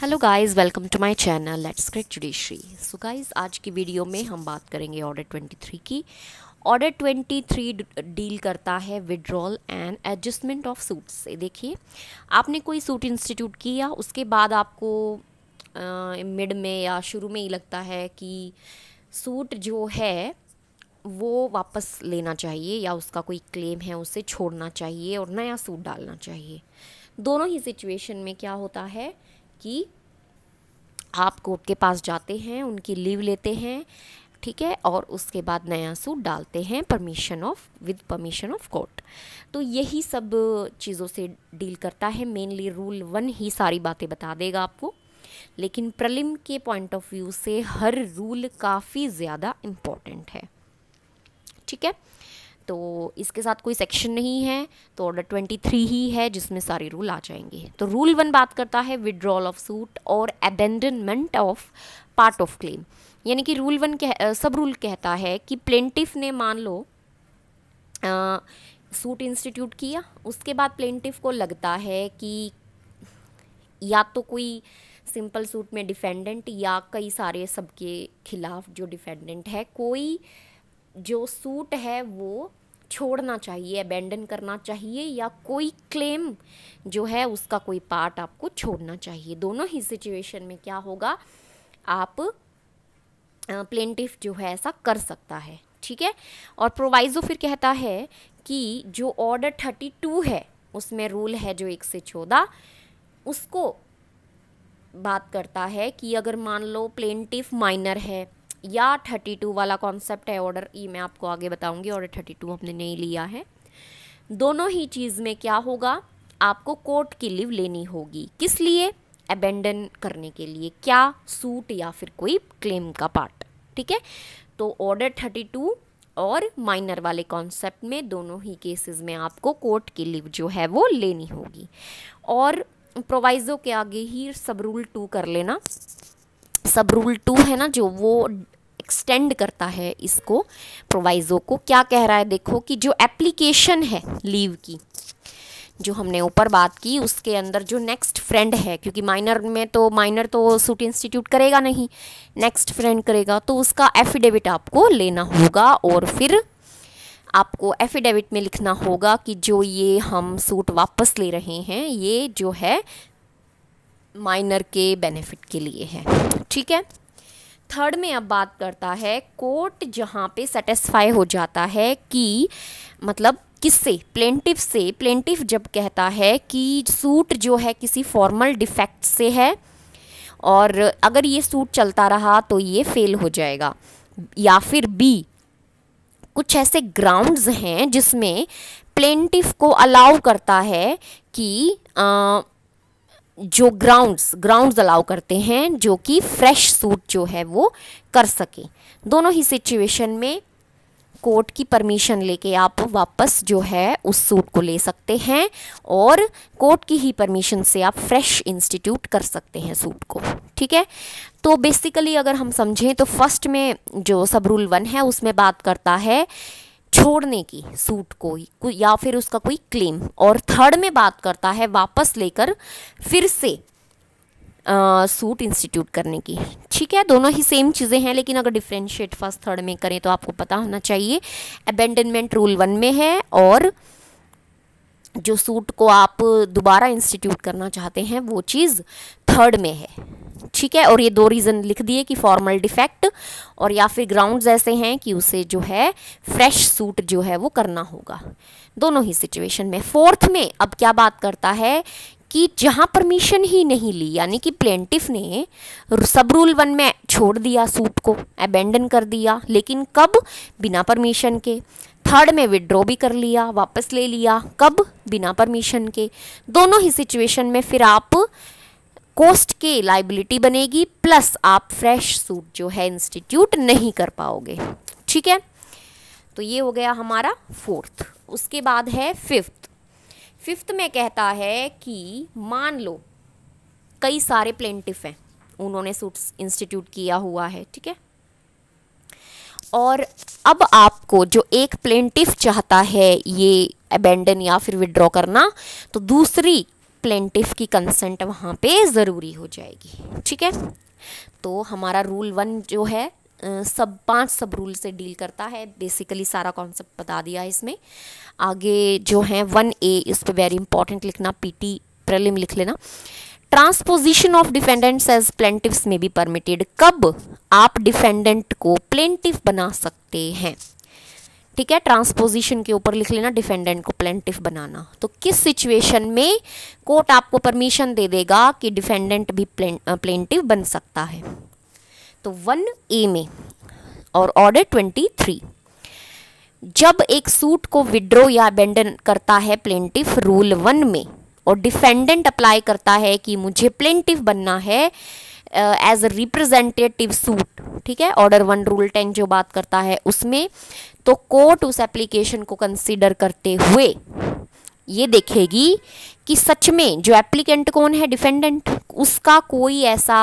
hello guys welcome to my channel let's crack judiciary so guys आज की video में हम बात करेंगे ऑर्डर 23 की ऑर्डर 23 डील करता है withdrawal and adjustment of suit से देखिए आपने कोई सूट इंस्टीट्यूट किया उसके बाद आपको मिड में या शुरू में ही लगता है कि सूट जो है वो वापस लेना चाहिए या उसका कोई क्लेम है उसे छोड़ना चाहिए और नया सूट डालना चाहिए दोनों ही सिचुएशन में क्या होता है कि आप कोर्ट के पास जाते हैं उनकी लीव लेते हैं ठीक है और उसके बाद नया सूट डालते हैं permission of with permission of court तो यही सब चीज़ों से डील करता है मेनली रूल वन ही सारी बातें बता देगा आपको लेकिन प्रलिम के पॉइंट ऑफ व्यू से हर रूल काफ़ी ज़्यादा इम्पॉर्टेंट है ठीक है तो इसके साथ कोई सेक्शन नहीं है तो ऑर्डर 23 ही है जिसमें सारे रूल आ जाएंगे तो रूल वन बात करता है विड्रॉल ऑफ सूट और abandonment of part of claim यानी कि रूल वन कह सब रूल कहता है कि प्लेंटिफ ने मान लो सूट इंस्टीट्यूट किया उसके बाद प्लेंटिफ को लगता है कि या तो कोई सिंपल सूट में डिफेंडेंट या कई सारे सबके खिलाफ जो डिफेंडेंट है कोई जो सूट है वो छोड़ना चाहिए अबेंडन करना चाहिए या कोई क्लेम जो है उसका कोई पार्ट आपको छोड़ना चाहिए दोनों ही सिचुएशन में क्या होगा आप प्लेंटिफ जो है ऐसा कर सकता है ठीक है और प्रोवाइजो फिर कहता है कि जो ऑर्डर थर्टी टू है उसमें रूल है जो एक से चौदह उसको बात करता है कि अगर मान लो प्लेंटिफ माइनर है या थर्टी टू वाला कॉन्सेप्ट है ऑर्डर ई मैं आपको आगे बताऊंगी ऑर्डर थर्टी टू हमने नहीं लिया है दोनों ही चीज़ में क्या होगा आपको कोर्ट की लीव लेनी होगी किस लिए एबेंडन करने के लिए क्या सूट या फिर कोई क्लेम का पार्ट ठीक है तो ऑर्डर थर्टी टू और माइनर वाले कॉन्सेप्ट में दोनों ही केसेस में आपको कोर्ट की लीव जो है वो लेनी होगी और प्रोवाइज़ो के आगे ही सब रूल टू कर लेना सब रूल टू है ना जो वो एक्सटेंड करता है इसको प्रोवाइज़ो को क्या कह रहा है देखो कि जो एप्लीकेशन है लीव की जो हमने ऊपर बात की उसके अंदर जो नेक्स्ट फ्रेंड है क्योंकि माइनर में तो माइनर तो सूट इंस्टीट्यूट करेगा नहीं नेक्स्ट फ्रेंड करेगा तो उसका एफिडेविट आपको लेना होगा और फिर आपको एफिडेविट में लिखना होगा कि जो ये हम सूट वापस ले रहे हैं ये जो है माइनर के बेनिफिट के लिए है ठीक है थर्ड में अब बात करता है कोर्ट जहाँ पे सेटिस्फाई हो जाता है कि मतलब किससे प्लेंटिव से प्लेंटिव जब कहता है कि सूट जो है किसी फॉर्मल डिफेक्ट से है और अगर ये सूट चलता रहा तो ये फेल हो जाएगा या फिर बी कुछ ऐसे ग्राउंड्स हैं जिसमें प्लेंटिव को अलाउ करता है कि आ, जो ग्राउंड्स ग्राउंड्स अलाउ करते हैं जो कि फ्रेश सूट जो है वो कर सके दोनों ही सिचुएशन में कोर्ट की परमिशन लेके आप वापस जो है उस सूट को ले सकते हैं और कोर्ट की ही परमिशन से आप फ्रेश इंस्टीट्यूट कर सकते हैं सूट को ठीक है तो बेसिकली अगर हम समझें तो फर्स्ट में जो सब रूल वन है उसमें बात करता है छोड़ने की सूट को या फिर उसका कोई क्लेम और थर्ड में बात करता है वापस लेकर फिर से आ, सूट इंस्टीट्यूट करने की ठीक है दोनों ही सेम चीज़ें हैं लेकिन अगर डिफ्रेंशिएट फर्स्ट थर्ड में करें तो आपको पता होना चाहिए अबेंडनमेंट रूल वन में है और जो सूट को आप दोबारा इंस्टीट्यूट करना चाहते हैं वो चीज़ थर्ड में है ठीक है और ये दो रीज़न लिख दिए कि फॉर्मल डिफेक्ट और या फिर ग्राउंड्स ऐसे हैं कि उसे जो है फ्रेश सूट जो है वो करना होगा दोनों ही सिचुएशन में फोर्थ में अब क्या बात करता है कि जहाँ परमिशन ही नहीं ली यानी कि प्लेंटिफ ने सब रूल वन में छोड़ दिया सूट को अबेंडन कर दिया लेकिन कब बिना परमिशन के थर्ड में विड्रॉ भी कर लिया वापस ले लिया कब बिना परमिशन के दोनों ही सिचुएशन में फिर आप कोस्ट के लाइबिलिटी बनेगी प्लस आप फ्रेश सूट जो है इंस्टीट्यूट नहीं कर पाओगे ठीक है तो ये हो गया हमारा फोर्थ उसके बाद है फिफ्थ फिफ्थ में कहता है कि मान लो कई सारे प्लेंटिफ हैं उन्होंने सूट्स इंस्टीट्यूट किया हुआ है ठीक है और अब आपको जो एक प्लेंटिफ चाहता है ये अबेंडन या फिर विड्रॉ करना तो दूसरी प्लेंटिफ की कंसेंट वहाँ पे ज़रूरी हो जाएगी ठीक है तो हमारा रूल वन जो है सब पांच सब रूल से डील करता है बेसिकली सारा कॉन्सेप्ट बता दिया है इसमें आगे जो है वन ए इस पर वेरी इंपॉर्टेंट लिखना पीटी प्रेलिम लिख लेना transposition of defendants as plaintiffs में भी परमिटेड कब आप डिफेंडेंट को प्लेंटिव बना सकते हैं ठीक है ट्रांसपोजिशन के ऊपर लिख लेना डिफेंडेंट को प्लेंटिफ बनाना तो किस सिचुएशन में कोर्ट आपको परमिशन दे देगा कि डिफेंडेंट भी प्लेंटिव बन सकता है तो वन ए में और ऑर्डर ट्वेंटी थ्री जब एक सूट को विड्रो या अबेंडन करता है प्लेंटिफ रूल वन में और डिफेंडेंट अप्लाई करता है कि मुझे प्लेंटिव बनना है एज अ रिप्रेजेंटेटिव सूट ठीक है ऑर्डर वन रूल टेन जो बात करता है उसमें तो कोर्ट उस एप्लीकेशन को कंसीडर करते हुए ये देखेगी कि सच में जो एप्लीकेंट कौन है डिफेंडेंट उसका कोई ऐसा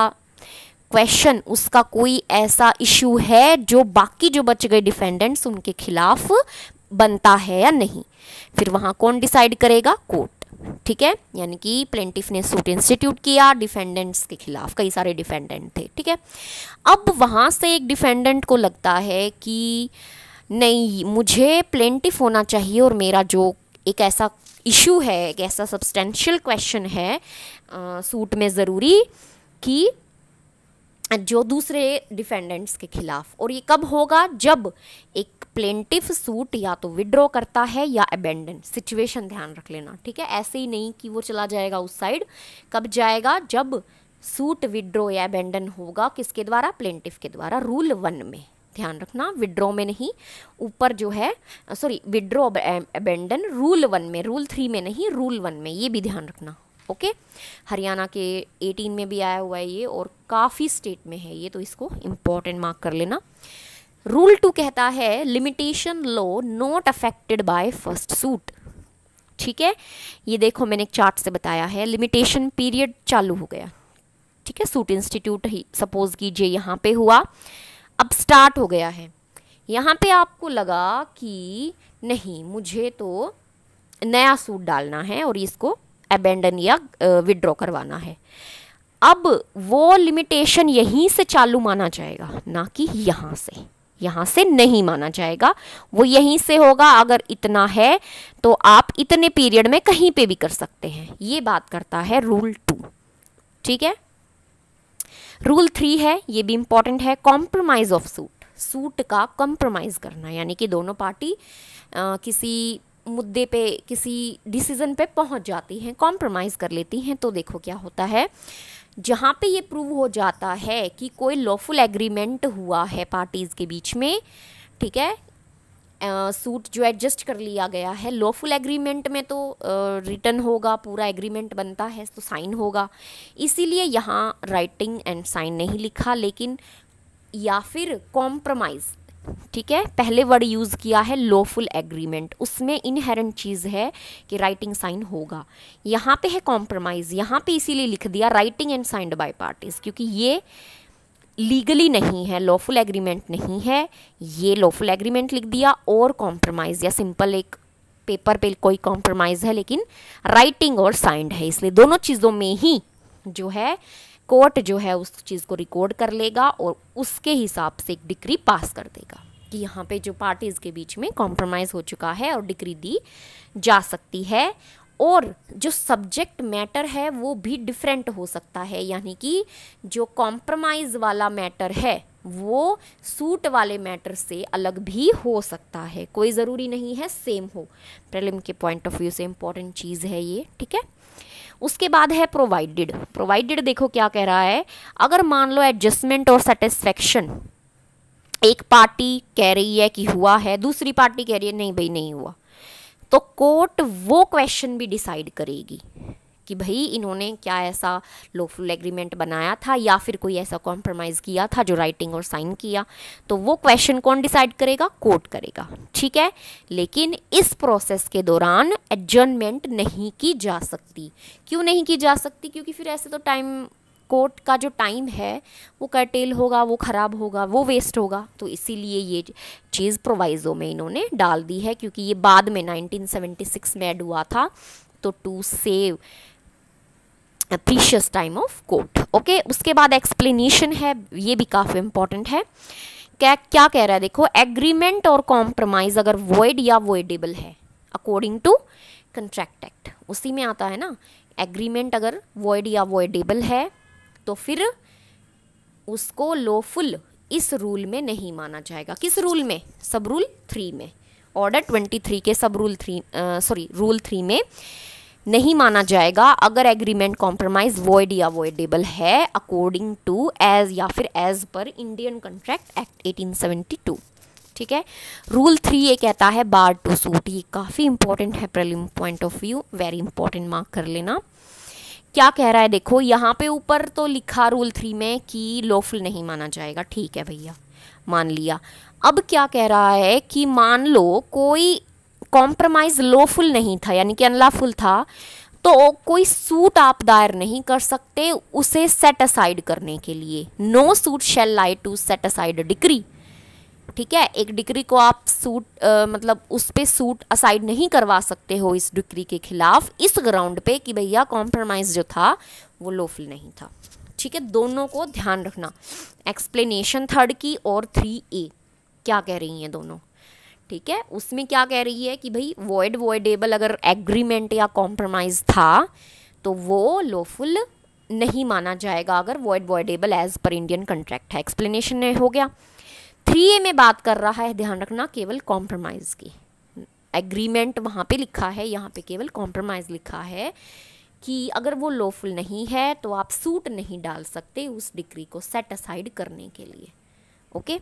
क्वेश्चन उसका कोई ऐसा इश्यू है जो बाकी जो बच गए डिफेंडेंट्स उनके खिलाफ बनता है या नहीं फिर वहाँ कौन डिसाइड करेगा कोर्ट ठीक है यानी कि प्लेंटिफ ने सूट इंस्टीट्यूट किया डिफेंडेंट्स के खिलाफ कई सारे डिफेंडेंट थे ठीक है अब वहाँ से एक डिफेंडेंट को लगता है कि नहीं मुझे प्लेंटिफ होना चाहिए और मेरा जो एक ऐसा इशू है एक ऐसा सब्सटेंशियल क्वेश्चन है आ, सूट में ज़रूरी कि जो दूसरे डिफेंडेंट्स के खिलाफ और ये कब होगा जब एक प्लेंटिव सूट या तो विड्रॉ करता है या अबेंडन सिचुएशन ध्यान रख लेना ठीक है ऐसे ही नहीं कि वो चला जाएगा उस साइड कब जाएगा जब सूट विड्रॉ या अबेंडन होगा किसके द्वारा प्लेंटिव के द्वारा रूल वन में ध्यान रखना विड्रॉ में नहीं ऊपर जो है sorry withdraw abandon rule one में रूल थ्री में नहीं रूल वन में ये भी ध्यान रखना ओके हरियाणा के 18 में भी आया हुआ है ये और काफ़ी स्टेट में है ये तो इसको इम्पोर्टेंट मार्क कर लेना रूल टू कहता है limitation law not affected by first suit ठीक है ये देखो मैंने एक चार्ट से बताया है लिमिटेशन पीरियड चालू हो गया ठीक है सूट इंस्टीट्यूट ही सपोज कीजिए यहाँ पे हुआ अब स्टार्ट हो गया है यहाँ पे आपको लगा कि नहीं मुझे तो नया सूट डालना है और इसको अबेंडन या विड्रॉ करवाना है अब वो लिमिटेशन यहीं से चालू माना जाएगा ना कि यहाँ से यहाँ से नहीं माना जाएगा वो यहीं से होगा अगर इतना है तो आप इतने पीरियड में कहीं पे भी कर सकते हैं ये बात करता है रूल टू ठीक है रूल थ्री है ये भी इम्पॉर्टेंट है कॉम्प्रोमाइज़ ऑफ सूट सूट का कॉम्प्रोमाइज़ करना यानी कि दोनों पार्टी आ, किसी मुद्दे पे किसी डिसीज़न पे पहुंच जाती हैं कॉम्प्रोमाइज़ कर लेती हैं तो देखो क्या होता है जहाँ पे ये प्रूव हो जाता है कि कोई लॉफुल एग्रीमेंट हुआ है पार्टीज़ के बीच में ठीक है सूट जो एडजस्ट कर लिया गया है लॉफुल एग्रीमेंट में तो रिटर्न होगा पूरा एग्रीमेंट बनता है तो साइन होगा इसीलिए यहाँ राइटिंग एंड साइन नहीं लिखा लेकिन या फिर कॉम्प्रोमाइज़ ठीक है पहले वर्ड यूज़ किया है लॉफुल एग्रीमेंट उसमें इनहेरेंट चीज़ है कि राइटिंग साइन होगा यहाँ पे है कॉम्प्रोमाइज़ यहाँ पे इसीलिए लिख दिया writing and signed by parties क्योंकि ये लीगली नहीं है लॉफुल एग्रीमेंट नहीं है ये लॉफुल एग्रीमेंट लिख दिया और कॉम्प्रोमाइज़ या सिंपल एक पेपर पे कोई कॉम्प्रोमाइज़ है लेकिन राइटिंग और साइंड है इसलिए दोनों चीज़ों में ही जो है कोर्ट जो है उस चीज़ को रिकॉर्ड कर लेगा और उसके हिसाब से एक डिग्री पास कर देगा कि यहाँ पे जो पार्टीज़ के बीच में कॉम्प्रोमाइज़ हो चुका है और डिग्री दी जा सकती है और जो सब्जेक्ट मैटर है वो भी डिफरेंट हो सकता है यानी कि जो कॉम्प्रोमाइज़ वाला मैटर है वो सूट वाले मैटर से अलग भी हो सकता है कोई ज़रूरी नहीं है सेम हो प्रेलिम के पॉइंट ऑफ व्यू से इम्पॉर्टेंट चीज़ है ये ठीक है उसके बाद है प्रोवाइडेड प्रोवाइडेड देखो क्या कह रहा है अगर मान लो एडजस्टमेंट और सेटिस्फेक्शन एक पार्टी कह रही है कि हुआ है दूसरी पार्टी कह रही है नहीं भाई नहीं हुआ तो कोर्ट वो क्वेश्चन भी डिसाइड करेगी कि भाई इन्होंने क्या ऐसा लॉफुल एग्रीमेंट बनाया था या फिर कोई ऐसा कॉम्प्रोमाइज़ किया था जो राइटिंग और साइन किया तो वो क्वेश्चन कौन डिसाइड करेगा कोर्ट करेगा ठीक है लेकिन इस प्रोसेस के दौरान एडजर्नमेंट नहीं की जा सकती क्यों नहीं की जा सकती क्योंकि फिर ऐसे तो टाइम कोर्ट का जो टाइम है वो कर्टेल होगा वो ख़राब होगा वो वेस्ट होगा तो इसीलिए ये चीज़ प्रोवाइज़ो में इन्होंने डाल दी है क्योंकि ये बाद में 1976 में एड हुआ था तो to save precious time of court okay उसके बाद एक्सप्लेनेशन है ये भी काफ़ी इम्पॉर्टेंट है क्या क्या कह रहा है देखो एग्रीमेंट और कॉम्प्रोमाइज़ अगर वॉइड या वॉइडेबल है अकॉर्डिंग टू कंट्रैक्ट एक्ट उसी में आता है ना एग्रीमेंट अगर वॉइड void या वॉइडेबल है तो फिर उसको लॉफुल इस रूल में नहीं माना जाएगा किस रूल में सब रूल थ्री में ऑर्डर ट्वेंटी थ्री के sub rule three sorry rule three में नहीं माना जाएगा अगर एग्रीमेंट कॉम्प्रोमाइज वॉइड या वॉइडेबल है अकॉर्डिंग टू एज या फिर as per Indian contract act 1872 ठीक है रूल थ्री ये कहता है बार टू सूट ये काफ़ी इंपॉर्टेंट है prelim point of view very important mark कर लेना क्या कह रहा है देखो यहाँ पे ऊपर तो लिखा रूल थ्री में कि लोफुल नहीं माना जाएगा ठीक है भैया मान लिया अब क्या कह रहा है कि मान लो कोई कॉम्प्रोमाइज़ लोफुल नहीं था यानी कि अनलाफुल था तो कोई सूट आप दायर नहीं कर सकते उसे सेट असाइड करने के लिए no suit shall lie to set aside decree ठीक है एक डिग्री को आप सूट आ, मतलब उस पर सूट असाइड नहीं करवा सकते हो इस डिग्री के खिलाफ इस ग्राउंड पे कि भैया कॉम्प्रोमाइज़ जो था वो लोफुल नहीं था ठीक है दोनों को ध्यान रखना एक्सप्लेनेशन थर्ड की और थ्री ए क्या कह रही हैं दोनों ठीक है उसमें क्या कह रही है कि भाई वॉइड वॉयडेबल अगर एग्रीमेंट या कॉम्प्रोमाइज़ था तो वो लोफुल नहीं माना जाएगा अगर void voidable as per Indian contract है एक्सप्लेनेशन हो गया थ्री ए में बात कर रहा है ध्यान रखना केवल कॉम्प्रोमाइज़ की एग्रीमेंट वहां पे लिखा है यहाँ पे केवल कॉम्प्रोमाइज़ लिखा है कि अगर वो लॉफुल नहीं है तो आप सूट नहीं डाल सकते उस डिग्री को सेट असाइड करने के लिए ओके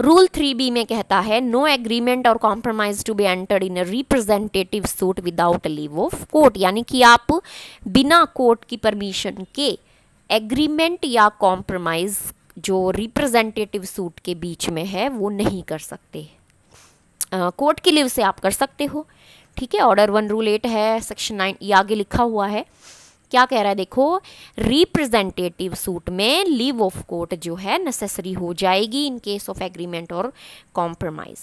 रूल थ्री बी में कहता है नो एग्रीमेंट और compromise to be entered in representative suit without leave of court यानी कि आप बिना कोर्ट की परमिशन के एग्रीमेंट या कॉम्प्रोमाइज जो रिप्रेजेंटेटिव सूट के बीच में है वो नहीं कर सकते कोर्ट के लिए से आप कर सकते हो ठीक है ऑर्डर वन रूल एट है सेक्शन नाइन ये आगे लिखा हुआ है क्या कह रहा है देखो रिप्रेजेंटेटिव सूट में लीव ऑफ कोर्ट जो है नेसेसरी हो जाएगी इन केस ऑफ एग्रीमेंट और कॉम्प्रोमाइज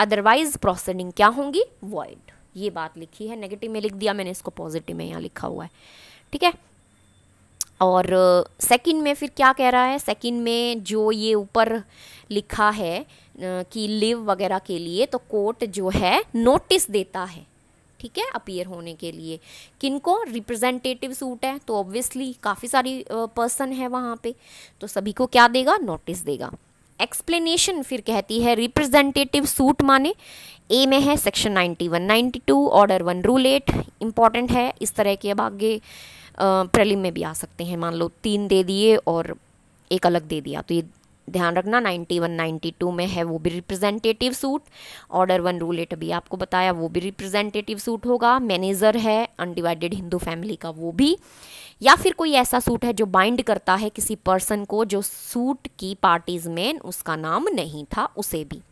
अदरवाइज प्रोसेडिंग क्या होंगी वॉइड ये बात लिखी है नेगेटिव में लिख दिया मैंने इसको पॉजिटिव में यहाँ लिखा हुआ है ठीक है और सेकंड में फिर क्या कह रहा है सेकंड में जो ये ऊपर लिखा है कि लिव वगैरह के लिए तो कोर्ट जो है नोटिस देता है ठीक है अपियर होने के लिए किनको रिप्रेजेंटेटिव सूट है तो ऑब्वियसली काफ़ी सारी पर्सन है वहाँ पे तो सभी को क्या देगा नोटिस देगा एक्सप्लेनेशन फिर कहती है रिप्रेजेंटेटिव सूट माने ए में है section 91, 92 order one rule eight important है इस तरह के अब आगे प्रेलिम में भी आ सकते हैं मान लो तीन दे दिए और एक अलग दे दिया तो ये ध्यान रखना 91, 92 में है वो भी representative suit order one rule eight अभी आपको बताया वो भी रिप्रेजेंटेटिव सूट होगा मैनेजर है अनडिवाइडेड हिंदू फैमिली का वो भी या फिर कोई ऐसा सूट है जो बाइंड करता है किसी पर्सन को जो सूट की पार्टीज में उसका नाम नहीं था उसे भी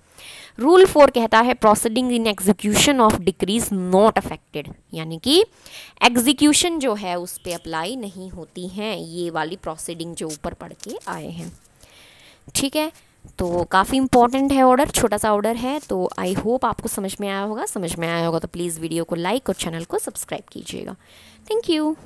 रूल फोर कहता है proceeding in execution of decrees not affected यानी कि एग्जीक्यूशन जो है उस पर अप्लाई नहीं होती हैं ये वाली प्रोसीडिंग जो ऊपर पढ़ के आए हैं ठीक है तो काफ़ी इंपॉर्टेंट है ऑर्डर छोटा सा ऑर्डर है तो आई होप आपको समझ में आया होगा समझ में आया होगा तो प्लीज़ वीडियो को लाइक और चैनल को सब्सक्राइब कीजिएगा थैंक यू